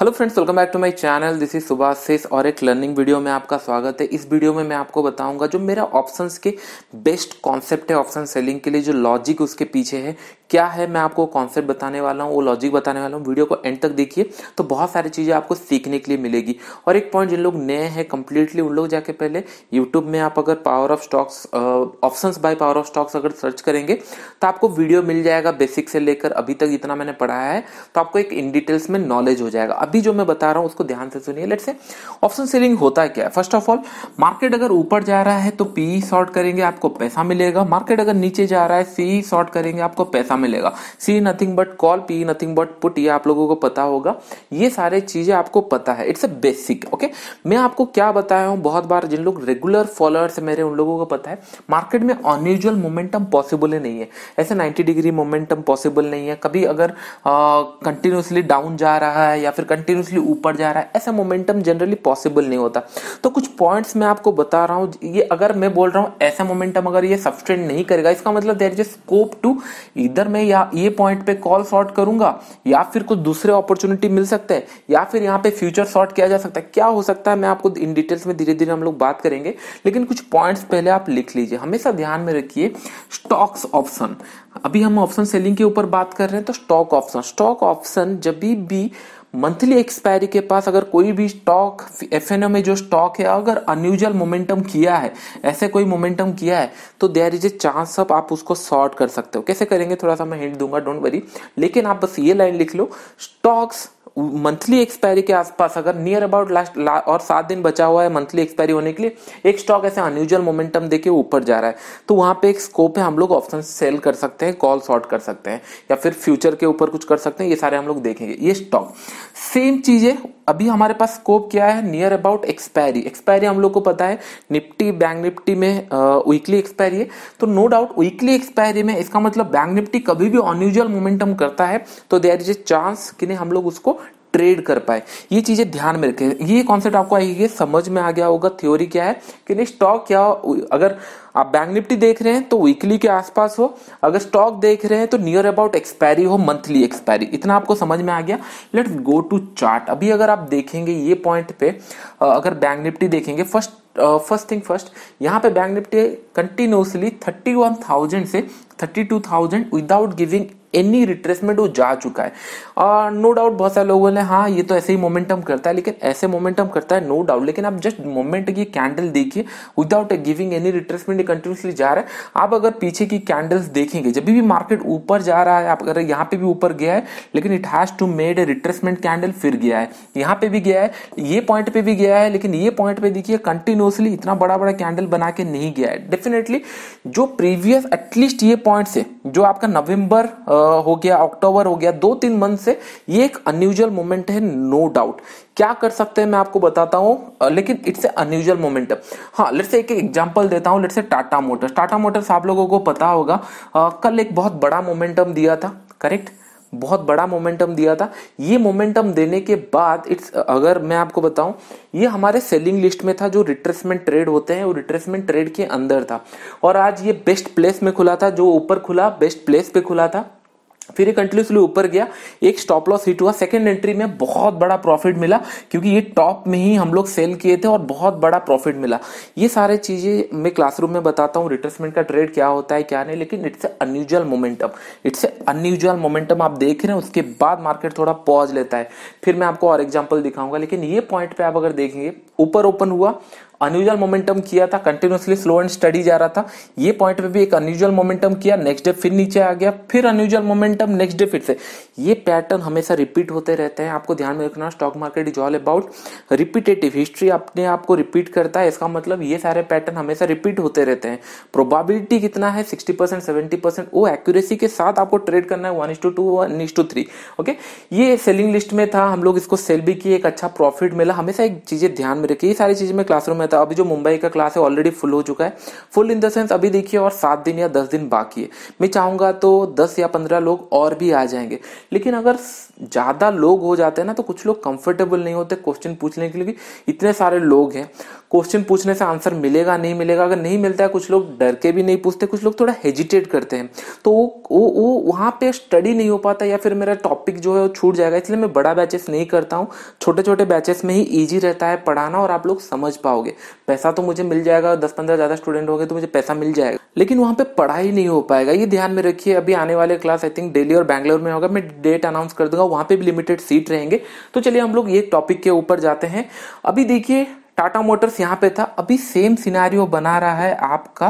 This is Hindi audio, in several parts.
hello friends welcome back to my channel this is Subhash सेस और एक लर्निंग वीडियो में आपका स्वागत है इस वीडियो में मैं आपको बताऊंगा जो मेरा ऑप्शंस के बेस्ट कॉन्सेप्ट है ऑप्शन सेलिंग के लिए जो लॉजिक उसके पीछे है क्या है मैं आपको कॉन्सेप्ट बताने वाला हूँ वो लॉजिक बताने वाला हूँ वीडियो को एंड तक देखिए तो बहुत सारी चीज़ें आपको सीखने के लिए मिलेगी और एक पॉइंट जिन लोग नए हैं कंप्लीटली उन लोग जाके पहले यूट्यूब में आप अगर power of stocks options by power of stocks अगर सर्च करेंगे तो आपको वीडियो मिल जाएगा बेसिक से लेकर अभी तक इतना मैंने पढ़ाया है तो आपको एक इन डिटेल्स में नॉलेज हो जाएगा अभी जो मैं बता रहा हूँ उसको ध्यान से सुनिए लेट से ऑप्शन सेलिंग होता है क्या फर्स्ट ऑफ ऑल मार्केट अगर ऊपर जा रहा है तो पी शॉर्ट करेंगे आपको पैसा मिलेगा मार्केट अगर नीचे जा रहा है सी शॉर्ट करेंगे आपको पैसा मिलेगा C nothing but call P nothing but put ये आप लोगों को पता होगा ये सारे चीजें आपको पता है इट्स अ बेसिक ओके मैं आपको क्या बताया हूँ बहुत बार जिन लोग रेगुलर फॉलोअर्स है मेरे उन लोगों को पता है मार्केट में अनयूजल मोमेंटम पॉसिबल ही नहीं है ऐसे 90 डिग्री मोमेंटम पॉसिबल नहीं है कभी अगर कंटिन्यूसली डाउन जा रहा है या फिर कंटिन्यूसली ऊपर जा रहा है ऐसा मोमेंटम जनरली पॉसिबल नहीं होता तो कुछ पॉइंट्स मैं आपको बता रहा हूँ ये अगर मैं बोल रहा हूँ ऐसा मोमेंटम अगर ये सब्सटेंड नहीं करेगा इसका मतलब देर इज स्कोप टू इधर मैं या ये पॉइंट पे कॉल शॉर्ट करूंगा या फिर कुछ दूसरे अपॉर्चुनिटी मिल सकते हैं या फिर यहाँ पे फ्यूचर शॉर्ट किया जा सकता है क्या हो सकता है मैं आपको इन डिटेल्स में धीरे धीरे हम लोग बात करेंगे लेकिन कुछ पॉइंट्स पहले आप लिख लीजिए हमेशा ध्यान में रखिए स्टॉक्स ऑप्शन अभी हम ऑप्शन सेलिंग के ऊपर बात कर रहे हैं तो स्टॉक ऑप्शन स्टॉक ऑप्शन जब भी मंथली एक्सपायरी के पास अगर कोई भी स्टॉक एफ में जो स्टॉक है अगर अनयूजल मोमेंटम किया है ऐसे कोई मोमेंटम किया है तो there is a chance of आप उसको शॉर्ट कर सकते हो कैसे करेंगे थोड़ा सा मैं हिंट दूंगा डोंट वरी लेकिन आप बस ये लाइन लिख लो स्टॉक्स मंथली एक्सपायरी के आसपास अगर नियर अबाउट लास्ट ला, और सात दिन बचा हुआ है मंथली एक्सपायरी होने के लिए एक स्टॉक ऐसे अनयूजल मोमेंटम देके ऊपर जा रहा है तो वहां पे एक स्कोप है हम लोग ऑप्शन सेल कर सकते हैं कॉल शॉर्ट कर सकते हैं या फिर फ्यूचर के ऊपर कुछ कर सकते हैं ये सारे हम लोग देखेंगे ये स्टॉक सेम चीज है अभी हमारे पास स्कोप क्या है नियर अबाउट एक्सपायरी एक्सपायरी हम लोग को पता है निफ्टी बैंक निफ्टी में वीकली एक्सपायरी है तो नो डाउट वीकली एक्सपायरी में इसका मतलब बैंक निफ्टी कभी भी अनयूजल मोमेंटम करता है तो देर इज ए चांस कि हम लोग उसको ट्रेड कर पाए ये चीज़ें ध्यान में रखें ये कॉन्सेप्ट आपको आएगी समझ में आ गया होगा थ्योरी क्या है कि नहीं स्टॉक क्या अगर आप बैंक निफ्टी देख रहे हैं तो वीकली के आसपास हो अगर स्टॉक देख रहे हैं तो नियर अबाउट एक्सपायरी हो मंथली एक्सपायरी इतना आपको समझ में आ गया लेट्स गो टू चार्ट अभी अगर आप देखेंगे ये पॉइंट पे अगर बैंक निफ्टी देखेंगे फर्स्ट फर्स्ट थिंग फर्स्ट यहाँ पे bank Nifty continuously thirty one thousand से thirty two thousand without giving any retracement वो जा चुका है और नो डाउट बहुत सारे लोगों ने हाँ ये तो ऐसे ही मोमेंटम करता है लेकिन ऐसे मोमेंटम करता है नो no डाउट लेकिन आप जस्ट मोमेंट की कैंडल देखिए without giving any retracement continuously जा रहा है आप अगर पीछे की कैंडल्स देखेंगे जब भी मार्केट ऊपर जा रहा है आप अगर यहाँ पे भी ऊपर गया है लेकिन it has to made a retracement candle फिर गया है यहाँ पे भी गया है ये पॉइंट पे भी गया है लेकिन ये पॉइंट पे देखिए कंटिन्यूसली इतना बड़ा बड़ा कैंडल बना के नहीं गया है डेफिनेटली जो प्रीवियस एटलीस्ट ये पॉइंट है जो आपका नवंबर uh, हो गया अक्टूबर हो गया दो तीन मंथ से ये एक अनयूजल मोमेंट है नो no डाउट क्या कर सकते हैं मैं आपको बताता हूं लेकिन इट्स ए अनयूजल मोमेंट हाँ लेट्स एक एग्जांपल देता हूं let's say Tata Motors Tata Motors आप लोगों को पता होगा आ, कल एक बहुत बड़ा मोमेंटम दिया था करेक्ट बहुत बड़ा मोमेंटम दिया था ये मोमेंटम देने के बाद इट्स अगर मैं आपको बताऊं ये हमारे सेलिंग लिस्ट में था जो रिट्रेसमेंट ट्रेड होते हैं वो रिट्रेसमेंट ट्रेड के अंदर था और आज ये बेस्ट प्लेस में खुला था जो ऊपर खुला बेस्ट प्लेस पे खुला था फिर ये कंटिन्यूसली ऊपर गया एक स्टॉप लॉस हिट हुआ सेकंड एंट्री में बहुत बड़ा प्रॉफिट मिला क्योंकि ये टॉप में ही हम लोग सेल किए थे और बहुत बड़ा प्रॉफिट मिला ये सारे चीज़ें मैं क्लासरूम में बताता हूँ रिटर्समेंट का ट्रेड क्या होता है क्या नहीं लेकिन it's unusual momentum it's a unusual momentum आप देख रहे हैं उसके बाद मार्केट थोड़ा पॉज लेता है फिर मैं आपको और एग्जाम्पल दिखाऊंगा लेकिन ये पॉइंट पे आप अगर देखेंगे ऊपर ओपन हुआ अनयूजल मोमेंटम किया था कंटिन्यूसली स्लो एंड स्टडी जा रहा था ये पॉइंट पे भी एक अनयूजल मोमेंटम किया नेक्स्ट डे फिर नीचे आ गया फिर अनयूजल मोमेंटम नेक्स्ट डे फिर से ये पैटर्न हमेशा रिपीट होते रहते हैं आपको ध्यान में रखना stock market is all about repetitive history अपने आप को रिपीट करता है इसका मतलब ये सारे पैटर्न हमेशा रिपीट होते रहते हैं प्रोबाबिलिटी कितना है सिक्सटी परसेंट सेवेंटी परसेंट वो एक्यूरेसी के साथ आपको ट्रेड करना है one is two two one is two three okay ये सेलिंग लिस्ट में था हम लोग इसको सेल भी किए एक अच्छा प्रॉफिट मिला हमेशा एक चीजें ध्यान में रखिए ये सारी चीजें मैं क्लासरूम में था अभी जो मुंबई का क्लास है ऑलरेडी फुल हो चुका है फुल इन द सेंस अभी देखिए और सात दिन या दस दिन बाकी है मैं चाहूंगा तो दस या पंद्रह लोग और भी आ जाएंगे लेकिन अगर ज़्यादा लोग हो जाते हैं ना तो कुछ लोग कंफर्टेबल नहीं होते क्वेश्चन पूछने के लिए इतने सारे लोग हैं क्वेश्चन पूछने से आंसर मिलेगा नहीं मिलेगा अगर नहीं मिलता है कुछ लोग डर के भी नहीं पूछते कुछ लोग थोड़ा हेजिटेट करते हैं तो वो वो वो पे स्टडी नहीं हो पाता या फिर मेरा टॉपिक जो है वो छूट जाएगा इसलिए मैं बड़ा बैचेस नहीं करता हूँ छोटे छोटे बैचेस में ही ईजी रहता है पढ़ाना और आप लोग समझ पाओगे पैसा तो मुझे मिल जाएगा दस पंद्रह ज़्यादा स्टूडेंट हो गए तो मुझे पैसा मिल जाएगा लेकिन वहां पर पढ़ाई नहीं हो पाएगा ये ध्यान में रखिए अभी आने वाले क्लास आई थिंक डेली और बैंगलोर में होगा मैं डेट अनाउंस कर दूंगा वहां पे भी लिमिटेड सीट रहेंगे तो चलिए हम लोग ये टॉपिक के ऊपर जाते हैं अभी देखिए टाटा मोटर्स यहाँ पे था अभी सेम सिनेरियो बना रहा है आपका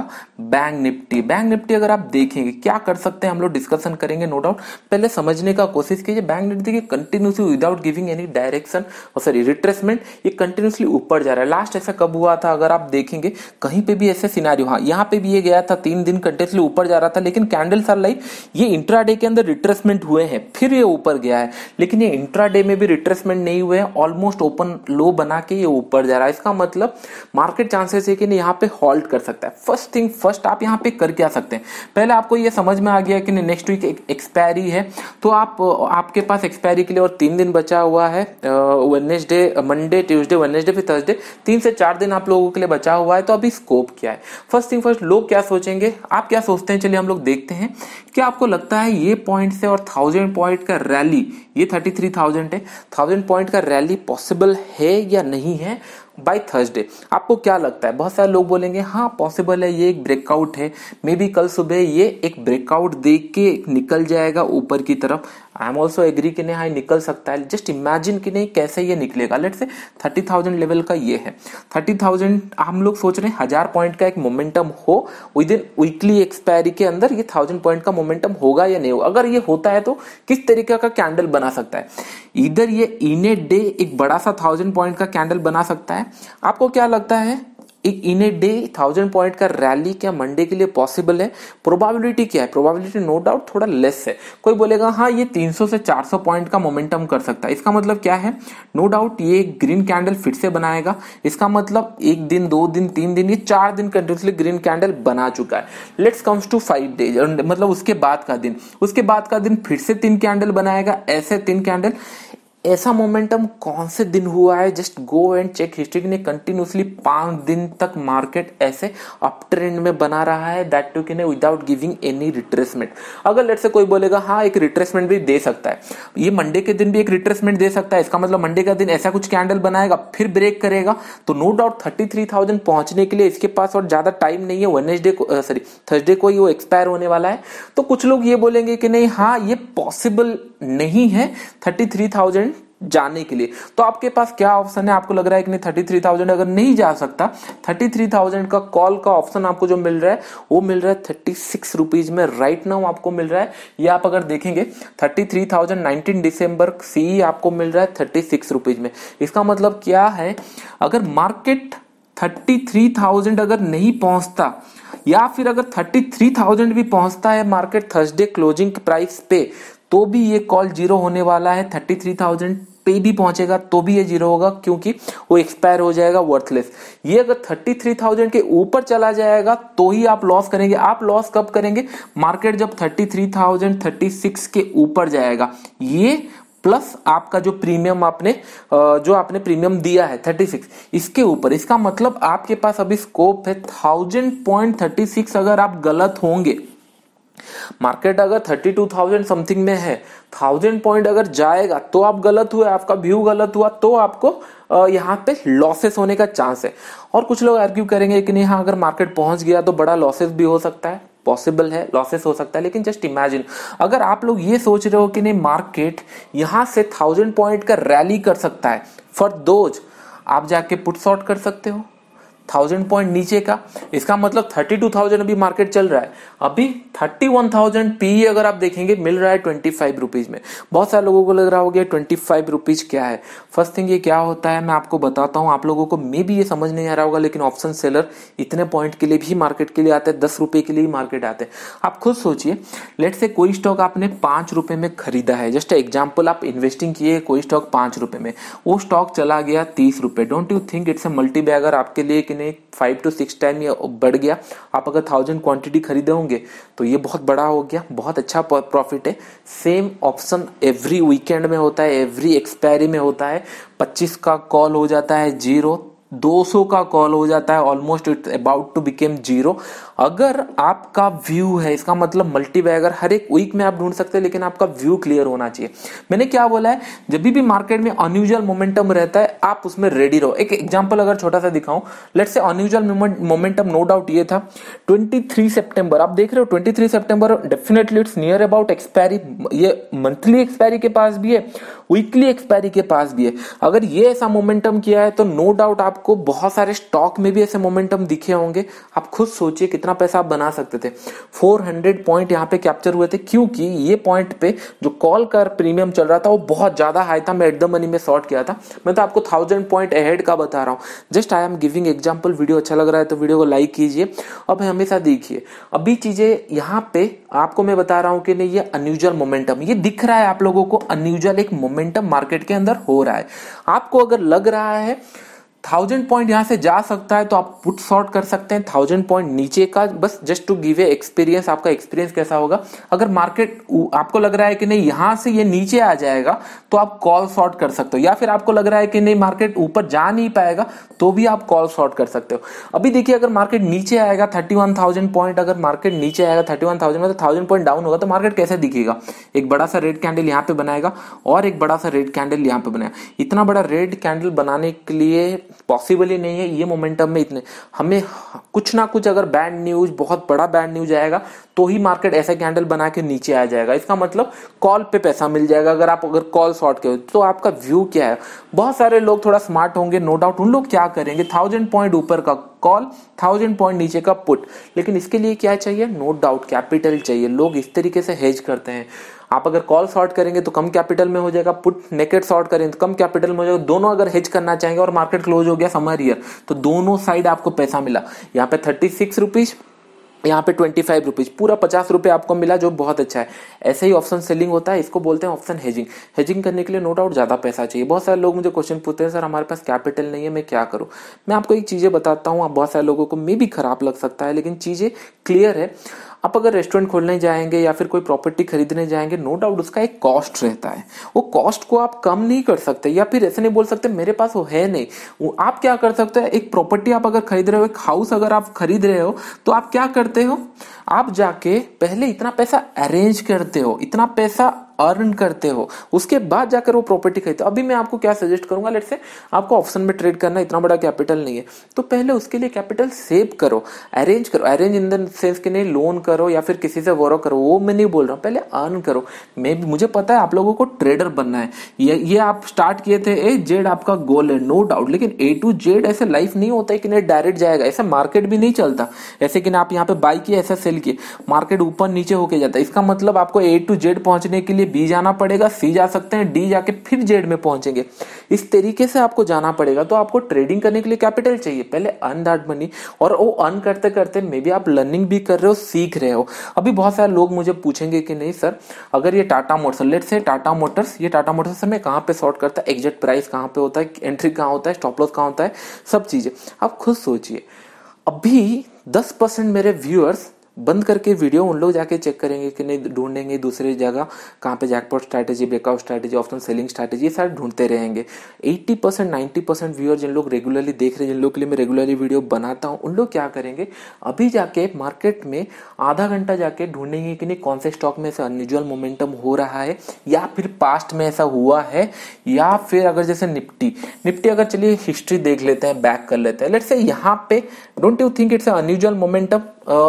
बैंक निफ्टी बैंक निफ्टी अगर आप देखेंगे क्या कर सकते हैं हम लोग डिस्कशन करेंगे नो डाउट पहले समझने का कोशिश कीजिए बैंक निफ्टी के continuously without giving any direction और सॉरी रिट्रेसमेंट ये कंटिन्यूसली ऊपर जा रहा है लास्ट ऐसा कब हुआ था अगर आप देखेंगे कहीं पे भी ऐसे सिनारियो हाँ यहाँ पे भी ये गया था तीन दिन कंटिन्यूसली ऊपर जा रहा था लेकिन कैंडल्स आर लाइक ये इंट्राडे के अंदर रिट्रेसमेंट हुए हैं फिर ये ऊपर गया है लेकिन ये इंट्राडे में भी रिट्रेसमेंट नहीं हुए ऑलमोस्ट ओपन लो बना के ये ऊपर जा रहा है इसका मतलब मार्केट चांसेस है कि नहीं यहाँ पे हॉल्ट कर सकता है फर्स्ट थिंग फर्स्ट आप यहाँ पे करके आ सकते हैं पहले आपको ये समझ में आ गया कि नेक्स्ट वीक एक्सपायरी है तो आप आपके पास एक्सपायरी के लिए और तीन दिन बचा हुआ है वेनेसडे मंडे ट्यूजडे वेनेसडे फिर थर्सडे तीन से चार दिन आप लोगों के लिए बचा हुआ है तो अभी स्कोप क्या है फर्स्ट थिंग फर्स्ट लोग क्या सोचेंगे आप क्या सोचते हैं चलिए हम लोग देखते हैं क्या आपको लगता है ये पॉइंट से और थाउजेंड पॉइंट का रैली ये थर्टी थ्री थाउजेंड है थाउजेंड पॉइंट का रैली पॉसिबल है या नहीं है बाई थर्सडे आपको क्या लगता है बहुत सारे लोग बोलेंगे हाँ पॉसिबल है ये एक ब्रेकआउट है मे बी कल सुबह ये एक ब्रेकआउट दे के निकल जाएगा ऊपर की तरफ आई एम ऑल्सो एग्री कि नहीं हाई निकल सकता है जस्ट इमेजिन कि नहीं कैसे ये निकलेगा लेट से थर्टी थाउजेंड लेवल का ये है थर्टी थाउजेंड हम लोग सोच रहे हैं हजार पॉइंट का एक मोमेंटम हो विद इन वीकली एक्सपायरी के अंदर ये थाउजेंड पॉइंट का मोमेंटम होगा या नहीं हो अगर ये होता है तो किस तरीके का कैंडल बना सकता है इधर ये इन ए डे एक बड़ा सा थाउजेंड पॉइंट का कैंडल बना सकता है आपको क्या लगता है in a day thousand point का रैली क्या मंडे के लिए पॉसिबल है प्रोबेबिलिटी क्या है प्रोबेबिलिटी नो डाउट थोड़ा लेस है कोई बोलेगा हाँ ये 300 से 400 पॉइंट का मोमेंटम कर सकता है इसका मतलब क्या है नो no डाउट ये ग्रीन कैंडल फिर से बनाएगा इसका मतलब एक दिन दो दिन तीन दिन ये चार दिन कंटिन्यूसली ग्रीन कैंडल बना चुका है let's comes to five days मतलब उसके बाद का दिन उसके बाद का दिन फिर से तीन कैंडल बनाएगा ऐसे तीन कैंडल ऐसा मोमेंटम कौन से दिन हुआ है just go and check history ने कंटिन्यूसली पांच दिन तक मार्केट ऐसे अप ट्रेंड में बना रहा है that to can without giving any retracement अगर लेट से कोई बोलेगा हाँ एक रिट्रेसमेंट भी दे सकता है ये मंडे के दिन भी एक रिट्रेसमेंट दे सकता है इसका मतलब मंडे का दिन ऐसा कुछ कैंडल बनाएगा फिर ब्रेक करेगा तो no doubt thirty three thousand पहुंचने के लिए इसके पास और ज़्यादा टाइम नहीं है वेनेसडे को सॉरी थर्सडे को ही वो एक्सपायर होने वाला है तो कुछ लोग ये बोलेंगे कि नहीं हाँ ये पॉसिबल नहीं है थर्टी थ्री थाउजेंड जाने के लिए तो आपके पास क्या ऑप्शन है आपको लग रहा है कि नहीं थर्टी थ्री थाउजेंड अगर नहीं जा सकता थर्टी थ्री थाउजेंड का कॉल का ऑप्शन आपको जो मिल रहा है वो मिल रहा है थर्टी सिक्स रुपीज में राइट नाउ आपको मिल रहा है ये आप अगर देखेंगे thirty three thousand nineteen December C आपको मिल रहा है थर्टी सिक्स रुपीज में इसका मतलब क्या है अगर मार्केट थर्टी थ्री थाउजेंड अगर नहीं पहुंचता या फिर अगर थर्टी थ्री थाउजेंड भी पहुंचता है मार्केट थर्सडे क्लोजिंग प्राइस पे तो भी ये कॉल जीरो होने वाला है थर्टी थ्री थाउजेंड पे भी पहुंचेगा तो भी ये जीरो होगा क्योंकि वो एक्सपायर हो जाएगा वर्थलेस ये अगर थर्टी थ्री थाउजेंड के ऊपर चला जाएगा तो ही आप लॉस करेंगे आप लॉस कब करेंगे मार्केट जब thirty three thousand thirty six के ऊपर जाएगा ये प्लस आपका जो प्रीमियम आपने जो आपने प्रीमियम दिया है 36 इसके ऊपर इसका मतलब आपके पास अभी स्कोप है थाउजेंड पॉइंट थर्टी सिक्स अगर आप गलत होंगे मार्केट अगर 32,000 समथिंग में है थाउजेंड पॉइंट अगर जाएगा तो आप गलत हुए आपका व्यू गलत हुआ तो आपको यहाँ पे लॉसेस होने का चांस है और कुछ लोग आर्ग्यू करेंगे कि नहीं हाँ अगर मार्केट पहुंच गया तो बड़ा लॉसेस भी हो सकता है पॉसिबल है लॉसेस हो सकता है लेकिन जस्ट इमेजिन अगर आप लोग ये सोच रहे हो कि नहीं मार्केट यहाँ से थाउजेंड पॉइंट का रैली कर सकता है फॉर दोज आप जाके पुट शॉर्ट कर सकते हो थाउजेंड पॉइंट नीचे का इसका मतलब थर्टी टू थाउजेंड अभी मार्केट चल रहा है अभी थर्टी वन थाउजेंड पी अगर आप देखेंगे मिल रहा है ट्वेंटी फाइव रुपीज में बहुत सारे लोगों को लग रहा होगा ट्वेंटी फाइव रुपीज क्या है फर्स्ट थिंग ये क्या होता है मैं आपको बताता हूँ आप लोगों को मे भी ये समझ नहीं आ रहा होगा लेकिन ऑप्शन सेलर इतने पॉइंट के लिए भी मार्केट के लिए आते हैं दस रुपए के लिए मार्केट आते हैं आप खुद सोचिए लेट से कोई स्टॉक आपने पांच रुपए में खरीदा है जस्ट एग्जाम्पल आप इन्वेस्टिंग किए कोई स्टॉक पांच रुपए में वो स्टॉक चला गया तीस रुपए don't you think it's a multi bagger आपके लिए कि ने फाइव टू सिक्स टाइम ये बढ़ गया आप अगर थाउजेंड क्वांटिटी खरीदे होंगे तो ये बहुत बड़ा हो गया बहुत अच्छा प्रॉफिट है सेम ऑप्शन एवरी वीकेंड में होता है एवरी एक्सपायरी में होता है पच्चीस का कॉल हो जाता है जीरो 200 का कॉल हो जाता है almost it's about to became zero अगर आपका व्यू है इसका मतलब मल्टी बैगर हर एक वीक में आप ढूंढ सकते हैं लेकिन आपका व्यू क्लियर होना चाहिए मैंने क्या बोला है जब भी मार्केट में अनयूजल मोमेंटम रहता है आप उसमें रेडी रहो एक एग्जाम्पल अगर छोटा सा दिखाऊं लेट से अनयूजल मोमेंटम नो डाउट ये था ट्वेंटी थ्री आप देख रहे हो twenty three definitely it's near about expiry ये मंथली एक्सपायरी के पास भी है वीकली एक्सपायरी के पास भी है अगर ये ऐसा मोमेंटम किया है तो नो डाउट आपको बहुत सारे स्टॉक में भी ऐसे मोमेंटम दिखे होंगे आप खुद सोचिए कितना पैसा आप बना सकते थे 400 पॉइंट यहाँ पे कैप्चर हुए थे क्योंकि ये पॉइंट पे जो कॉल कर प्रीमियम चल रहा था वो बहुत ज्यादा हाई था मैं एट द मनी में शॉर्ट किया था मैं तो आपको थाउजेंड पॉइंट अहेड का बता रहा हूँ just I am giving example video अच्छा लग रहा है तो वीडियो को लाइक कीजिए अब हमेशा देखिए अभी चीजें यहाँ पे आपको मैं बता रहा हूं कि नहीं ये अनयूजल मोमेंटम ये दिख रहा है आप लोगों को अनयूजल एक मोमेंटम मार्केट के अंदर हो रहा है आपको अगर लग रहा है थाउजेंड पॉइंट यहां से जा सकता है तो आप पुट शॉर्ट कर सकते हैं थाउजेंड पॉइंट नीचे का बस just to give a experience आपका एक्सपीरियंस कैसा होगा अगर मार्केट आपको लग रहा है कि नहीं यहां से ये नीचे आ जाएगा तो आप कॉल शॉर्ट कर सकते हो या फिर आपको लग रहा है कि नहीं मार्केट ऊपर जा नहीं पाएगा तो भी आप कॉल शॉर्ट कर सकते हो अभी देखिए अगर मार्केट नीचे आएगा थर्टी वन थाउजेंड पॉइंट अगर मार्केट नीचे आएगा थर्टी वन थाउजेंड में थाउजेंड पॉइंट डाउन होगा तो मार्केट कैसे दिखेगा एक बड़ा सा रेड कैंडल यहाँ पे बनाएगा और एक बड़ा सा रेड कैंडल यहाँ पे बनाएगा इतना बड़ा रेड कैंडल बनाने के लिए पॉसिबल ही नहीं है ये मोमेंटम में इतने हमें कुछ ना कुछ अगर बैड न्यूज बहुत बड़ा बैड न्यूज आएगा तो ही मार्केट ऐसा कैंडल बना के नीचे आ जाएगा इसका मतलब कॉल पे पैसा मिल जाएगा अगर आप अगर कॉल शॉर्ट के तो आपका व्यू क्या है बहुत सारे लोग थोड़ा स्मार्ट होंगे नो डाउट उन लोग क्या करेंगे थाउजेंड पॉइंट ऊपर का कॉल थाउजेंड पॉइंट नीचे का पुट लेकिन इसके लिए क्या चाहिए नो डाउट कैपिटल चाहिए लोग इस तरीके से हेज करते हैं आप अगर कॉल शॉर्ट करेंगे तो कम कैपिटल में हो जाएगा पुट नेकेट शॉर्ट करेंगे तो कम कैपिटल में हो जाएगा दोनों अगर हेज करना चाहेंगे और मार्केट क्लोज हो गया समर ईयर तो दोनों साइड आपको पैसा मिला यहाँ पे थर्टी सिक्स रुपीज़ यहाँ पे ट्वेंटी फाइव रुपीज़ पूरा पचास रुपये आपको मिला जो बहुत अच्छा है ऐसे ही ऑप्शन सेलिंग होता है इसको बोलते हैं ऑप्शन हेजिंग हेजिंग करने के लिए नो डाउट ज़्यादा पैसा चाहिए बहुत सारे लोग मुझे क्वेश्चन पूछते हैं सर हमारे पास कैपिटल नहीं है मैं क्या करूँ मैं आपको एक चीज़ें बताता हूँ आप बहुत सारे लोगों को मे भी खराब लग सकता है लेकिन चीज़ें क्लियर है आप अगर रेस्टोरेंट खोलने जाएंगे या फिर कोई प्रॉपर्टी खरीदने जाएंगे नो no डाउट उसका एक कॉस्ट रहता है वो कॉस्ट को आप कम नहीं कर सकते या फिर ऐसे नहीं बोल सकते मेरे पास वो है नहीं वो आप क्या कर सकते हैं एक प्रॉपर्टी आप अगर खरीद रहे हो एक हाउस अगर आप खरीद रहे हो तो आप क्या करते हो आप जाके पहले इतना पैसा अरेंज करते हो इतना पैसा अर्न करते हो उसके बाद जाकर वो प्रॉपर्टी खरीदते हो अभी मैं आपको क्या सजेस्ट करूंगा लेट से आपको ऑप्शन में ट्रेड करना इतना बड़ा कैपिटल नहीं है तो पहले उसके लिए कैपिटल सेव करो अरेंज करो अरेंज इन द सेंस के नहीं लोन करो या फिर किसी से बोरो करो वो मैं नहीं बोल रहा हूँ पहले अर्न करो मैं मुझे पता है आप लोगों को ट्रेडर बनना है ये ये आप स्टार्ट किए थे ए जेड आपका गोल है नो डाउट लेकिन ए टू जेड ऐसे लाइफ नहीं होता है कि नहीं डायरेक्ट जाएगा ऐसा मार्केट भी नहीं चलता ऐसे कि ना आप यहाँ पे बाई किए ऐसा सेल किए मार्केट ऊपर नीचे होके जाता है इसका मतलब आपको ए टू जेड पहुंचने के लिए बी जाना पड़ेगा सी जा सकते हैं डी जाके फिर जेड में पहुंचेंगे इस तरीके से आपको जाना पड़ेगा तो आपको ट्रेडिंग करने के लिए कैपिटल चाहिए पहले अर्न दैट मनी और वो अर्न करते करते मे बी आप लर्निंग भी कर रहे हो सीख रहे हो अभी बहुत सारे लोग मुझे पूछेंगे कि नहीं सर अगर ये टाटा मोटर्स लेट से टाटा मोटर्स ये टाटा मोटर्स में कहाँ पे शॉर्ट करता है एग्जेक्ट प्राइस कहाँ पे होता है एंट्री कहाँ होता है स्टॉप लॉस कहाँ होता है सब चीज़ें आप खुद सोचिए अभी दस परसेंट मेरे व्यूअर्स बंद करके वीडियो उन लोग जाके चेक करेंगे कि नहीं ढूंढेंगे दूसरी जगह कहाँ पे jackpot strategy breakout strategy option selling strategy ये सारे ढूंढते रहेंगे 80 परसेंट नाइन्टी परसेंट व्यूअर जिन लोग रेगुलरली देख रहे हैं जिन लोग के लिए मैं रेगुलरली वीडियो बनाता हूँ उन लोग क्या करेंगे अभी जाके मार्केट में आधा घंटा जाके ढूंढेंगे कि नहीं कौन से स्टॉक में ऐसा अनयूजल मोमेंटम हो रहा है या फिर पास्ट में ऐसा हुआ है या फिर अगर जैसे निफ्टी निफ्टी अगर चलिए हिस्ट्री देख लेते हैं बैक कर लेते हैं लेट से यहाँ पे don't you think it's unusual momentum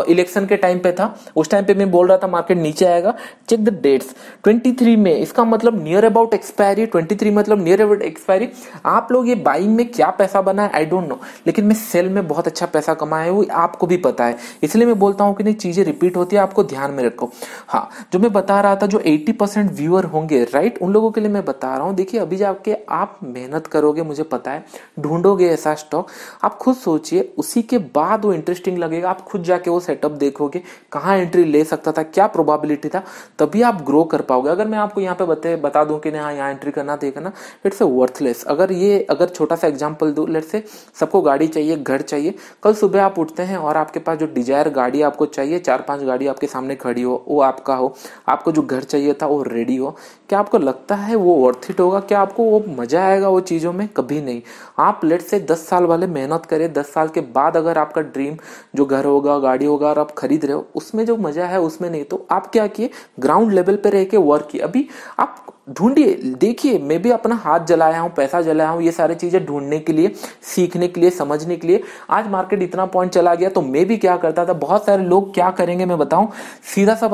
election के टाइम पे था उस टाइम पे मैं बोल रहा था मार्केट नीचे आएगा चेक द डेट्स 23 में इसका मतलब नियर अबाउट एक्सपायरी 23 मतलब नियर अबाउट एक्सपायरी आप लोग ये बाइंग में क्या पैसा बना है आई डोंट नो लेकिन मैं सेल में बहुत अच्छा पैसा कमाया हूँ आपको भी पता है इसलिए मैं बोलता हूँ कि नहीं चीज़ें रिपीट होती है आपको ध्यान में रखो हाँ जो मैं बता रहा था जो एट्टी व्यूअर होंगे राइट उन लोगों के लिए मैं बता रहा हूँ देखिए अभी जाके आप मेहनत करोगे मुझे पता है ढूंढोगे ऐसा स्टॉक आप खुद सोचिए उसी के बाद वो इंटरेस्टिंग लगेगा आप खुद जाके जाके वो सेटअप देखोगे कहाँ एंट्री ले सकता था क्या प्रोबेबिलिटी था तभी आप ग्रो कर पाओगे अगर मैं आपको यहाँ पे बते बता दूँ कि नहीं हाँ यहाँ एंट्री करना देखना इट्स अ वर्थलेस अगर ये अगर छोटा सा एग्जाम्पल दो लेट से सबको गाड़ी चाहिए घर चाहिए कल सुबह आप उठते हैं और आपके पास जो डिजायर गाड़ी आपको चाहिए चार पाँच गाड़ी आपके सामने खड़ी हो वो आपका हो आपको जो घर चाहिए था वो रेडी हो क्या आपको लगता है वो वर्थ इट होगा क्या आपको वो मजा आएगा वो चीज़ों में कभी नहीं आप लेट से दस साल वाले मेहनत करें दस साल के बाद अगर आपका ड्रीम जो घर होगा गाड़ी होगा और आप खरीद रहे हो उसमें जो मजा है उसमें नहीं तो आप क्या किए ग्राउंड लेवल पे रह के वर्क किए अभी आप ढूंढिए देखिए मैं भी अपना हाथ जलाया हूँ पैसा जलाया हूँ ये सारी चीज़ें ढूंढने के लिए सीखने के लिए समझने के लिए आज मार्केट इतना पॉइंट चला गया तो मैं भी क्या करता था बहुत सारे लोग क्या करेंगे मैं बताऊँ सीधा सा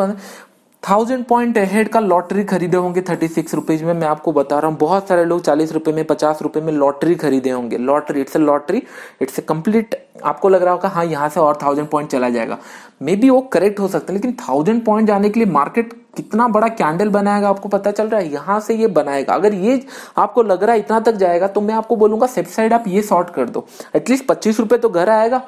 थाउजेंड पॉइंट हेड का लॉटरी खरीदे होंगे थर्टी सिक्स रुपीज में मैं आपको बता रहा हूँ बहुत सारे लोग चालीस रुपए में पचास रुपए में लॉटरी खरीदे होंगे lottery it's a lottery it's a complete आपको लग रहा होगा हाँ यहाँ से और थाउजेंड पॉइंट चला जाएगा मे बी वो करेक्ट हो सकता है लेकिन थाउजेंड पॉइंट जाने के लिए मार्केट कितना बड़ा कैंडल बनाएगा आपको पता चल रहा है यहाँ से ये बनाएगा अगर ये आपको लग रहा है इतना तक जाएगा तो मैं आपको बोलूंगा सेफ साइड आप ये शॉर्ट कर दो एटलीस्ट पच्चीस रुपए तो घर आएगा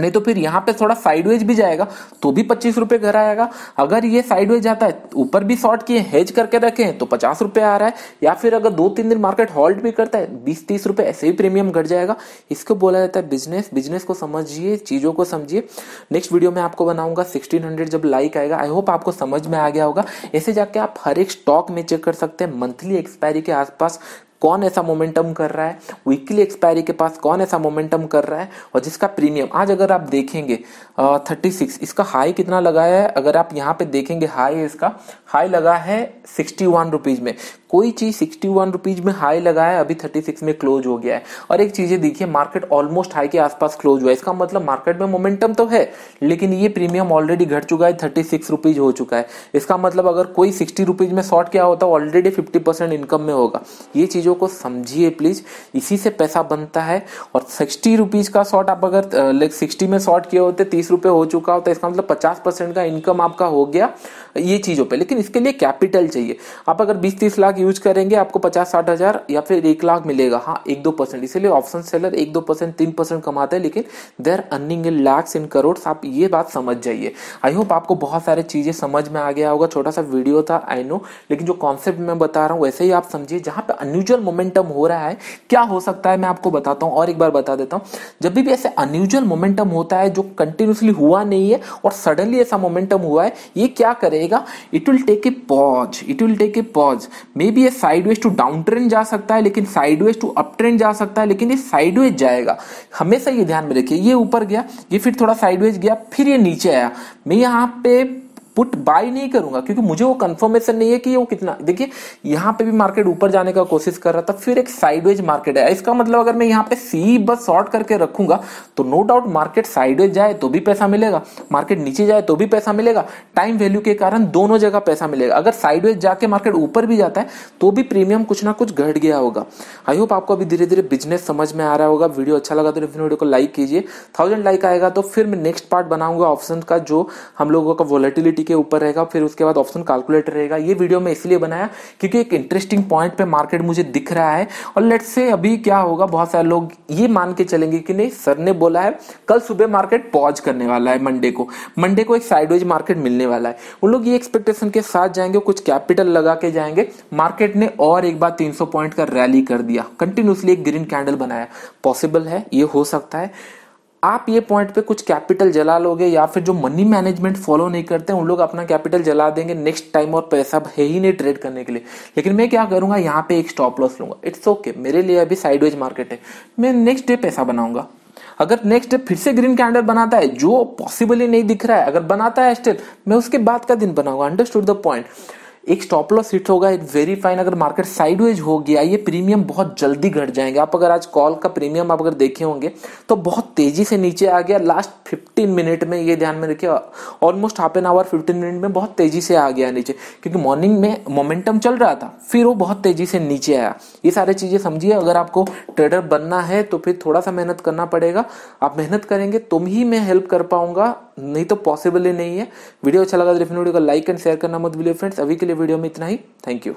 नहीं तो फिर यहाँ पे थोड़ा साइडवेज भी जाएगा तो भी पच्चीस रुपए घर आएगा अगर ये साइडवेज जाता है ऊपर भी शॉर्ट किए हेज करके रखे हैं तो पचास रुपये आ रहा है या फिर अगर दो तीन दिन मार्केट हॉल्ट भी करता है बीस तीस रुपए ऐसे ही प्रीमियम घट जाएगा इसको बोला जाता है बिजनेस बिजनेस को समझिए चीज़ों को समझिए नेक्स्ट वीडियो में आपको बनाऊंगा सिक्सटीन हंड्रेड जब लाइक आएगा आई होप आपको समझ में आ गया होगा ऐसे जाके आप हर एक स्टॉक में चेक कर सकते हैं मंथली एक्सपायरी के आसपास कौन ऐसा मोमेंटम कर रहा है वीकली एक्सपायरी के पास कौन ऐसा मोमेंटम कर रहा है और जिसका प्रीमियम आज अगर आप देखेंगे थर्टी सिक्स इसका हाई कितना लगा है अगर आप यहाँ पे देखेंगे हाई इसका हाई लगा है सिक्सटी वन रुपीज में कोई चीज सिक्सटी वन रुपीज में हाई लगा है अभी थर्टी सिक्स में क्लोज हो गया है और एक चीजें देखिए मार्केट ऑलमोस्ट हाई के आसपास क्लोज हुआ है इसका मतलब मार्केट में मोमेंटम तो है लेकिन ये प्रीमियम ऑलरेडी घट चुका है थर्टी सिक्स रुपीज हो चुका है इसका मतलब अगर कोई सिक्सटी रुपीज में शॉर्ट क्या होता ऑलरेडी फिफ्टी परसेंट इनकम में होगा ये चीजों चीज़ों को समझिए प्लीज़ इसी से पैसा बनता है और सिक्सटी रुपीज़ का शॉर्ट आप अगर लाइक सिक्सटी में शॉर्ट किए होते तीस रुपये हो चुका होता इसका मतलब पचास परसेंट का इनकम आपका हो गया ये चीज़ों पे लेकिन इसके लिए कैपिटल चाहिए आप अगर बीस तीस लाख यूज करेंगे आपको पचास साठ हज़ार या फिर एक लाख मिलेगा हाँ एक दो परसेंट इसीलिए ऑप्शन सेलर एक दो परसेंट तीन परसेंट कमाते हैं लेकिन their earning in lakhs in crore आप ये बात समझ जाइए आई होप आपको बहुत सारे चीज़ें समझ में आ गया होगा छोटा सा वीडियो था आई नो लेकिन जो कॉन्सेप्ट मैं बता रहा हूँ वैसे ही आप समझिए जहाँ पर अनयूजल मोमेंटम हो रहा है क्या हो सकता है मैं आपको बताता हूं और एक बार बता देता हूं जब भी ऐसे अनयूजल मोमेंटम होता है जो कंटिन्यूसली हुआ नहीं है और सडनली ऐसा मोमेंटम हुआ है ये क्या करेगा it will take a pause it will take a pause maybe ये साइडवेज टू डाउन ट्रेंड जा सकता है लेकिन साइडवेज टू अप ट्रेंड जा सकता है लेकिन ये साइडवेज जाएगा हमेशा ये ध्यान में रखिए ये ऊपर गया ये फिर थोड़ा साइडवेज गया फिर ये नीचे आया मैं यहाँ पे पुट बाय नहीं करूंगा क्योंकि मुझे वो कंफर्मेशन नहीं है कि वो कितना देखिए यहाँ पे भी मार्केट ऊपर जाने का कोशिश कर रहा था फिर एक साइडवेज मार्केट है इसका मतलब अगर मैं यहां पे सी बस शॉर्ट करके रखूंगा तो नो डाउट मार्केट साइडवेज जाए तो भी पैसा मिलेगा मार्केट नीचे जाए तो भी पैसा मिलेगा टाइम वैल्यू के कारण दोनों जगह पैसा मिलेगा अगर साइडवेज जाके मार्केट ऊपर भी जाता है तो भी प्रीमियम कुछ ना कुछ घट गया होगा आई होप आपको अभी धीरे धीरे बिजनेस समझ में आ रहा होगा वीडियो अच्छा लगा तो वीडियो को लाइक कीजिए थाउजेंड लाइक आएगा तो फिर मैं नेक्स्ट पार्ट बनाऊंगा ऑप्शन का जो हम लोगों का वॉलेटिलिटी के ऊपर रहेगा फिर उसके बाद ऑप्शन कैलकुलेटर रहेगा ये वीडियो मैं इसलिए बनाया क्योंकि एक इंटरेस्टिंग पॉइंट पे मार्केट मुझे दिख रहा है और लेट्स से अभी क्या होगा बहुत सारे लोग ये मान के चलेंगे कि नहीं सर ने बोला है कल सुबह मार्केट पॉज करने वाला है मंडे को मंडे को एक साइडवेज मार्केट मिलने वाला है उन लोग ये एक्सपेक्टेशन के साथ जाएंगे कुछ कैपिटल लगा के जाएंगे मार्केट ने और एक बार तीन पॉइंट का रैली कर दिया कंटिन्यूसली एक ग्रीन कैंडल बनाया पॉसिबल है ये हो सकता है आप ये पॉइंट पे कुछ कैपिटल जला लोगे या फिर जो मनी मैनेजमेंट फॉलो नहीं करते उन लोग अपना कैपिटल जला देंगे नेक्स्ट टाइम और पैसा है ही नहीं ट्रेड करने के लिए लेकिन मैं क्या करूंगा यहाँ पे एक स्टॉप लॉस लूंगा इट्स ओके okay, मेरे लिए अभी साइडवेज मार्केट है मैं नेक्स्ट डे पैसा बनाऊंगा अगर नेक्स्ट डे फिर से ग्रीन कैंडल बनाता है जो पॉसिबली नहीं दिख रहा है अगर बनाता है स्टिल मैं उसके बाद का दिन बनाऊंगा अंडरस्टूड द पॉइंट एक स्टॉप लॉस हिट होगा वेरी फाइन अगर मार्केट साइडवेज हो गया ये प्रीमियम बहुत जल्दी घट जाएंगे आप अगर आज कॉल का प्रीमियम आप अगर देखे होंगे तो बहुत तेजी से नीचे आ गया लास्ट फिफ्टीन मिनट में ये ध्यान में रखिए almost half an hour fifteen minute में बहुत तेजी से आ गया नीचे क्योंकि मॉर्निंग में मोमेंटम चल रहा था फिर वो बहुत तेजी से नीचे आया ये सारी चीज़ें समझिए अगर आपको ट्रेडर बनना है तो फिर थोड़ा सा मेहनत करना पड़ेगा आप मेहनत करेंगे तुम ही मैं हेल्प कर पाऊंगा नहीं तो पॉसिबल ही नहीं है वीडियो अच्छा लगा तो डेफिनेटली वीडियो को लाइक एंड शेयर करना मत बिलियो फ्रेंड्स अभी के लिए वीडियो में इतना ही थैंक यू